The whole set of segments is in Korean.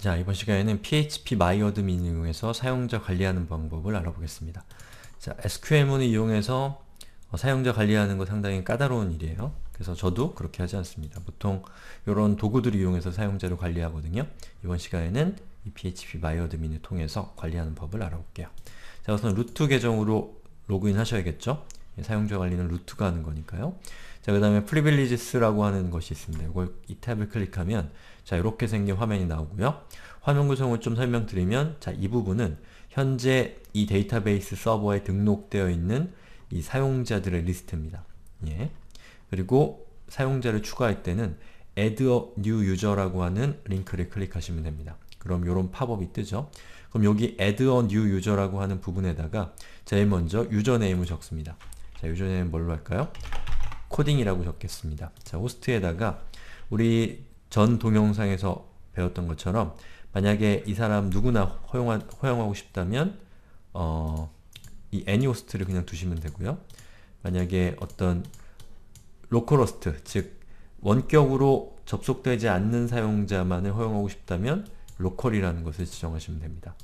자, 이번 시간에는 PHP 마이어드민 이용해서 사용자 관리하는 방법을 알아보겠습니다. 자, SQL문을 이용해서 어, 사용자 관리하는 거 상당히 까다로운 일이에요. 그래서 저도 그렇게 하지 않습니다. 보통 이런 도구들을 이용해서 사용자를 관리하거든요. 이번 시간에는 이 PHP 마이어드민을 통해서 관리하는 법을 알아볼게요. 자, 우선 루트 계정으로 로그인 하셔야겠죠? 예, 사용자 관리는 루트가 하는 거니까요. 자, 그 다음에 privileges라고 하는 것이 있습니다. 이걸 이 탭을 클릭하면 자, 이렇게 생긴 화면이 나오고요. 화면 구성을 좀 설명드리면 자, 이 부분은 현재 이 데이터베이스 서버에 등록되어 있는 이 사용자들의 리스트입니다. 예. 그리고 사용자를 추가할 때는 add a new user라고 하는 링크를 클릭하시면 됩니다. 그럼 이런 팝업이 뜨죠. 그럼 여기 add a new user라고 하는 부분에다가 제일 먼저 유저네임을 적습니다. 자, 유저네임 뭘로 할까요? 코딩이라고 적겠습니다. 자, 호스트에다가 우리 전 동영상에서 배웠던 것처럼 만약에 이 사람 누구나 허용한, 허용하고 싶다면 어, 이 any host를 그냥 두시면 되고요. 만약에 어떤 로컬 호스트, 즉 원격으로 접속되지 않는 사용자만을 허용하고 싶다면 로컬이라는 것을 지정하시면 됩니다.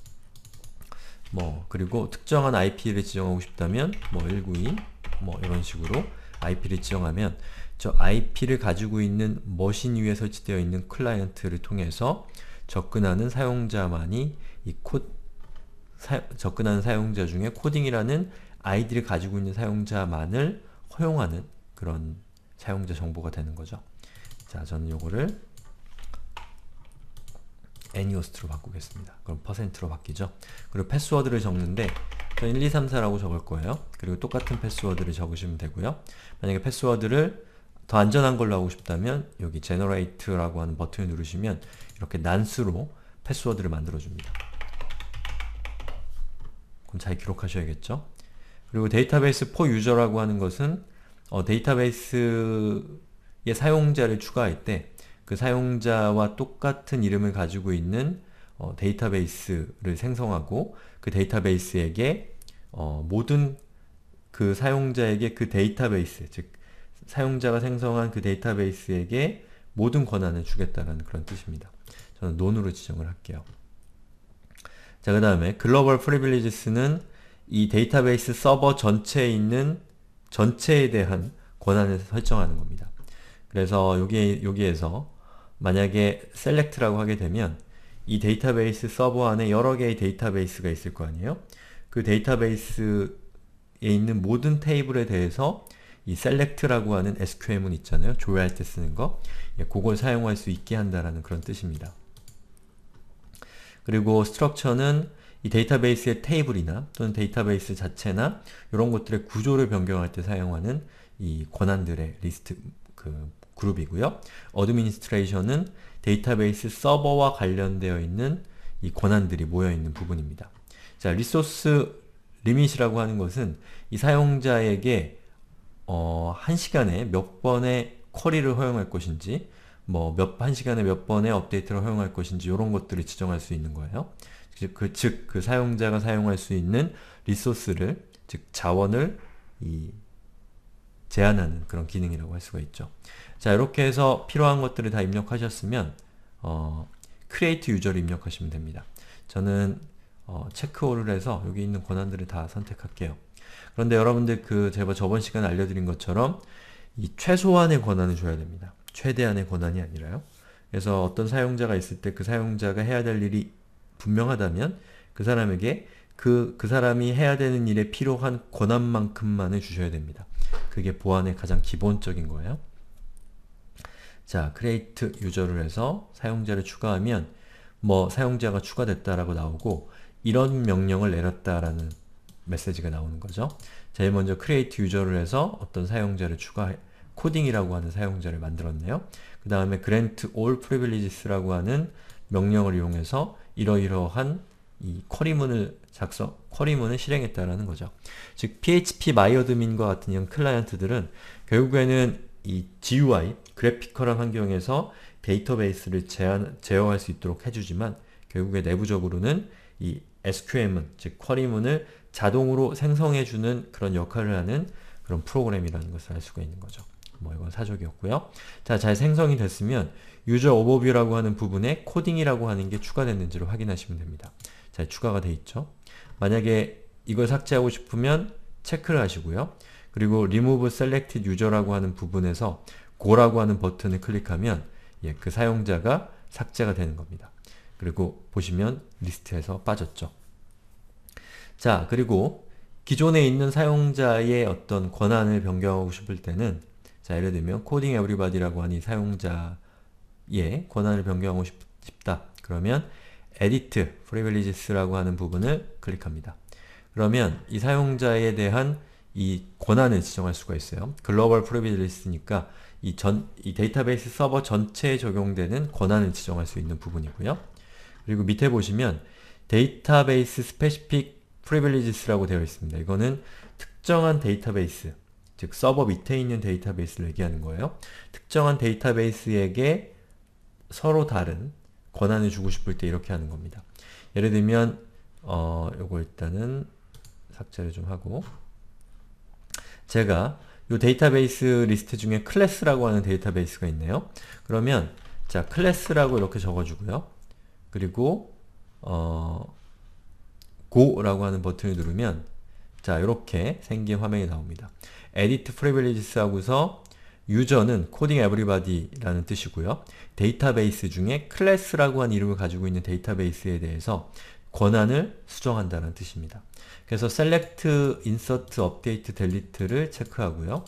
뭐 그리고 특정한 IP를 지정하고 싶다면 뭐192 뭐 이런 식으로 IP를 지정하면 저 IP를 가지고 있는 머신 위에 설치되어 있는 클라이언트를 통해서 접근하는 사용자만이 이 코, 사, 접근하는 사용자 중에 코딩이라는 아이디를 가지고 있는 사용자만을 허용하는 그런 사용자 정보가 되는 거죠. 자, 저는 요거를 애니오스트로 바꾸겠습니다. 그럼 로 바뀌죠. 그리고 패스워드를 적는데 1, 2, 3, 4라고 적을 거예요. 그리고 똑같은 패스워드를 적으시면 되고요. 만약에 패스워드를 더 안전한 걸로 하고 싶다면 여기 generate라고 하는 버튼을 누르시면 이렇게 난수로 패스워드를 만들어줍니다. 그럼 잘 기록하셔야겠죠? 그리고 데이터베이스 포 유저라고 하는 것은 어, 데이터베이스의 사용자를 추가할 때 그 사용자와 똑같은 이름을 가지고 있는 어, 데이터베이스를 생성하고 그 데이터베이스에게 어, 모든 그 사용자에게 그 데이터베이스, 즉 사용자가 생성한 그 데이터베이스에게 모든 권한을 주겠다는 그런 뜻입니다. 저는 논으로 지정을 할게요. 자, 그 다음에 글로벌 프리빌리지스는 이 데이터베이스 서버 전체에 있는 전체에 대한 권한을 설정하는 겁니다. 그래서 여기, 여기에서 만약에 select라고 하게 되면 이 데이터베이스 서버 안에 여러 개의 데이터베이스가 있을 거 아니에요? 그 데이터베이스에 있는 모든 테이블에 대해서 이 select라고 하는 s q l 문 있잖아요. 조회할 때 쓰는 거. 예, 그걸 사용할 수 있게 한다라는 그런 뜻입니다. 그리고 structure는 이 데이터베이스의 테이블이나 또는 데이터베이스 자체나 이런 것들의 구조를 변경할 때 사용하는 이 권한들의 리스트 그 그룹이고요. 어드미니스트레이션은 데이터베이스 서버와 관련되어 있는 이 권한들이 모여있는 부분입니다. 자, 리소스 리밋이라고 하는 것은 이 사용자에게 어, 한 시간에 몇 번의 쿼리를 허용할 것인지 뭐몇한 시간에 몇 번의 업데이트를 허용할 것인지 이런 것들을 지정할 수 있는 거예요. 즉 그, 즉, 그 사용자가 사용할 수 있는 리소스를 즉 자원을 이 제한하는 그런 기능이라고 할 수가 있죠. 자 이렇게 해서 필요한 것들을 다 입력하셨으면 어, create user를 입력하시면 됩니다. 저는 어, 체크홀을 해서 여기 있는 권한들을 다 선택할게요. 그런데 여러분들 그 제가 저번 시간에 알려드린 것처럼 이 최소한의 권한을 줘야 됩니다. 최대한의 권한이 아니라요. 그래서 어떤 사용자가 있을 때 그 사용자가 해야 될 일이 분명하다면 그 사람에게 그, 그 사람이 해야 되는 일에 필요한 권한만큼만을 주셔야 됩니다. 그게 보안의 가장 기본적인 거예요. 자, create u s e r 를 해서 사용자를 추가하면 뭐 사용자가 추가됐다라고 나오고 이런 명령을 내렸다라는 메시지가 나오는 거죠. 제일 먼저 create user를 해서 어떤 사용자를 추가 코딩이라고 하는 사용자를 만들었네요. 그 다음에 grant all privileges라고 하는 명령을 이용해서 이러이러한 이 쿼리문을 작성, 쿼리문을 실행했다라는 거죠. 즉 PHP 마이어드민과 같은 이런 클라이언트들은 결국에는 이 GUI, 그래피컬한 환경에서 데이터베이스를 제한, 제어할 수 있도록 해주지만 결국에 내부적으로는 이 SQM은 즉 쿼리문을 자동으로 생성해주는 그런 역할을 하는 그런 프로그램이라는 것을 알 수가 있는 거죠. 뭐 이건 사족이었고요. 자, 잘 생성이 됐으면 유저 오버뷰라고 하는 부분에 코딩이라고 하는 게 추가됐는지를 확인하시면 됩니다. 자, 추가가 돼 있죠. 만약에 이걸 삭제하고 싶으면 체크를 하시고요. 그리고 remove selected user라고 하는 부분에서 go라고 하는 버튼을 클릭하면 예, 그 사용자가 삭제가 되는 겁니다. 그리고 보시면 리스트에서 빠졌죠. 자, 그리고 기존에 있는 사용자의 어떤 권한을 변경하고 싶을 때는 자, 예를 들면 코딩 에브리바디라고 하는 사용자의 권한을 변경하고 싶, 다 그러면 edit privileges라고 하는 부분을 클릭합니다. 그러면 이 사용자에 대한 이 권한을 지정할 수가 있어요. 글로벌 프리빌리지니까 이 전, 이 데이터베이스 서버 전체에 적용되는 권한을 지정할 수 있는 부분이고요. 그리고 밑에 보시면 데이터베이스 스페시픽 프리빌리지스라고 되어 있습니다. 이거는 특정한 데이터베이스, 즉 서버 밑에 있는 데이터베이스를 얘기하는 거예요. 특정한 데이터베이스에게 서로 다른 권한을 주고 싶을 때 이렇게 하는 겁니다. 예를 들면 어, 요거 일단은 삭제를 좀 하고 제가 요 데이터베이스 리스트 중에 클래스라고 하는 데이터베이스가 있네요. 그러면 자 클래스라고 이렇게 적어주고요. 그리고 어, go라고 하는 버튼을 누르면 자 이렇게 생긴 화면이 나옵니다. edit privileges 하고서 유저는 Coding e v e r y b o d y 라는 뜻이고요. 데이터베이스 중에 클래스라고 하는 이름을 가지고 있는 데이터베이스에 대해서 권한을 수정한다는 뜻입니다. 그래서 select, insert, update, delete를 체크하고요.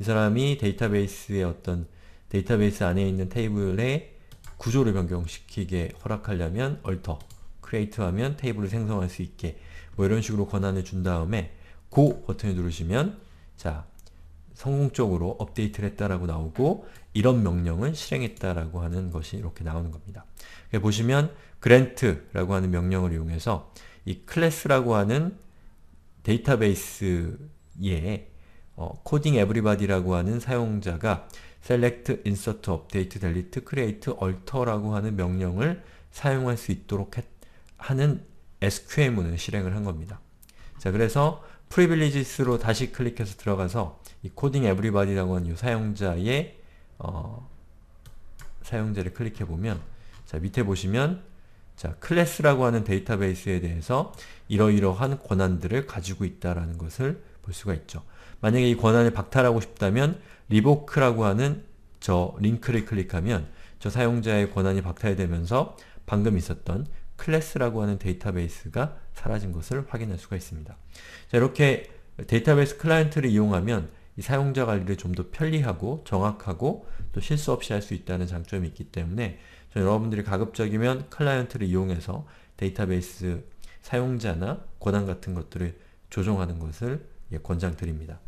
이 사람이 데이터베이스의 어떤 데이터베이스 안에 있는 테이블에 구조를 변경시키게 허락하려면 alter, create 하면 테이블을 생성할 수 있게 뭐 이런 식으로 권한을 준 다음에 go 버튼을 누르시면 자 성공적으로 업데이트를 했다라고 나오고 이런 명령은 실행했다라고 하는 것이 이렇게 나오는 겁니다. 그러니까 보시면 grant라고 하는 명령을 이용해서 이 클래스라고 하는 데이터베이스에 어, 코딩 에브리바디라고 하는 사용자가 select, insert, update, delete, create, alter라고 하는 명령을 사용할 수 있도록 했, 하는 SQM을 실행을 한 겁니다. 자, 그래서 privileges로 다시 클릭해서 들어가서 이 코딩 에브리바디라고 하는 이 사용자의 어, 사용자를 클릭해 보면 자, 밑에 보시면 자, 클래스라고 하는 데이터베이스에 대해서 이러이러한 권한들을 가지고 있다라는 것을 볼 수가 있죠. 만약에 이 권한을 박탈하고 싶다면 리보크라고 하는 저 링크를 클릭하면 저 사용자의 권한이 박탈되면서 방금 있었던 클래스라고 하는 데이터베이스가 사라진 것을 확인할 수가 있습니다. 자, 이렇게 데이터베이스 클라이언트를 이용하면 이 사용자 관리를 좀 더 편리하고 정확하고 또 실수 없이 할 수 있다는 장점이 있기 때문에 여러분들이 가급적이면 클라이언트를 이용해서 데이터베이스 사용자나 권한 같은 것들을 조정하는 것을 예, 권장드립니다.